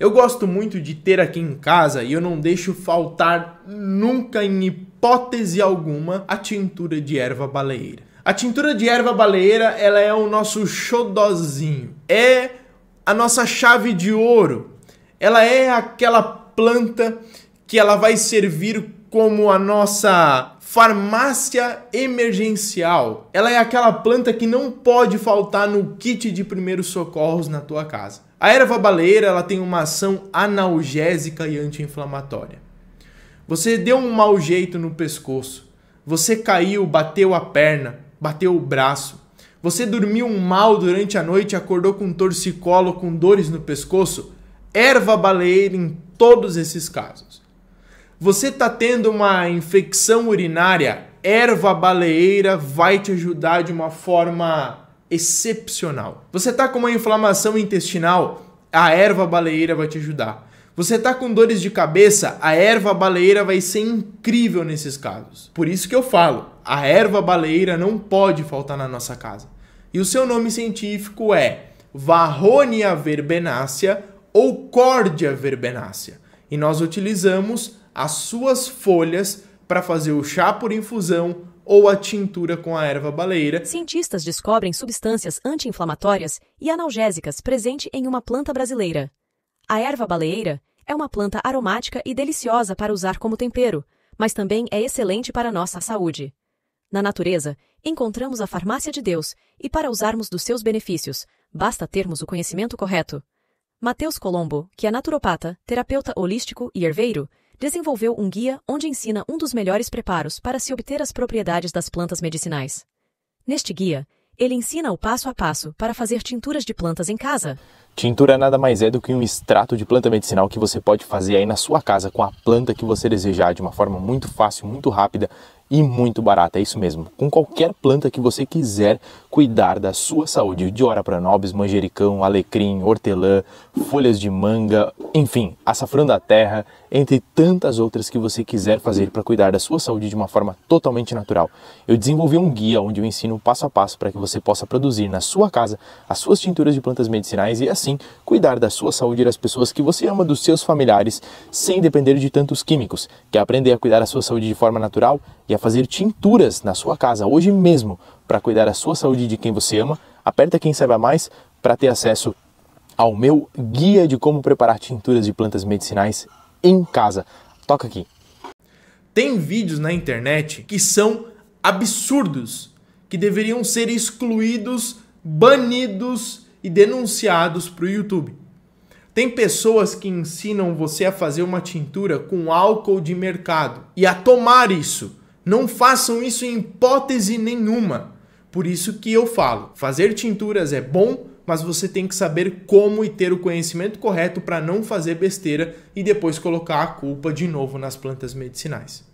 Eu gosto muito de ter aqui em casa e eu não deixo faltar nunca em hipótese alguma a tintura de erva baleeira. A tintura de erva baleeira, ela é o nosso xodozinho. É a nossa chave de ouro. Ela é aquela planta que ela vai servir como a nossa farmácia emergencial. Ela é aquela planta que não pode faltar no kit de primeiros socorros na tua casa. A erva baleeira ela tem uma ação analgésica e anti-inflamatória. Você deu um mau jeito no pescoço, você caiu, bateu a perna, bateu o braço, você dormiu mal durante a noite e acordou com torcicolo, com dores no pescoço, erva baleeira em todos esses casos. Você está tendo uma infecção urinária? Erva baleeira vai te ajudar de uma forma excepcional. Você está com uma inflamação intestinal? A erva baleeira vai te ajudar. Você está com dores de cabeça? A erva baleeira vai ser incrível nesses casos. Por isso que eu falo, a erva baleeira não pode faltar na nossa casa. E o seu nome científico é Varronia verbenácea ou Cordia verbenácea. E nós utilizamos as suas folhas para fazer o chá por infusão ou a tintura com a erva baleira. Cientistas descobrem substâncias anti-inflamatórias e analgésicas presente em uma planta brasileira. A erva baleeira é uma planta aromática e deliciosa para usar como tempero, mas também é excelente para nossa saúde. Na natureza, encontramos a farmácia de Deus, e para usarmos dos seus benefícios, basta termos o conhecimento correto. Mateus Colombo, que é naturopata, terapeuta holístico e herveiro, desenvolveu um guia onde ensina um dos melhores preparos para se obter as propriedades das plantas medicinais. Neste guia, ele ensina o passo a passo para fazer tinturas de plantas em casa. Tintura nada mais é do que um extrato de planta medicinal que você pode fazer aí na sua casa com a planta que você desejar de uma forma muito fácil, muito rápida e muito barata, é isso mesmo. Com qualquer planta que você quiser cuidar da sua saúde, de ora para nobis, manjericão, alecrim, hortelã, folhas de manga, enfim, açafrão da terra, entre tantas outras que você quiser fazer para cuidar da sua saúde de uma forma totalmente natural. Eu desenvolvi um guia onde eu ensino passo a passo para que você possa produzir na sua casa as suas tinturas de plantas medicinais e assim cuidar da sua saúde e das pessoas que você ama, dos seus familiares, sem depender de tantos químicos. Quer aprender a cuidar da sua saúde de forma natural? e a fazer tinturas na sua casa hoje mesmo para cuidar da sua saúde e de quem você ama, aperta quem saiba mais para ter acesso ao meu guia de como preparar tinturas de plantas medicinais em casa. Toca aqui. Tem vídeos na internet que são absurdos, que deveriam ser excluídos, banidos e denunciados para o YouTube. Tem pessoas que ensinam você a fazer uma tintura com álcool de mercado e a tomar isso. Não façam isso em hipótese nenhuma. Por isso que eu falo, fazer tinturas é bom, mas você tem que saber como e ter o conhecimento correto para não fazer besteira e depois colocar a culpa de novo nas plantas medicinais.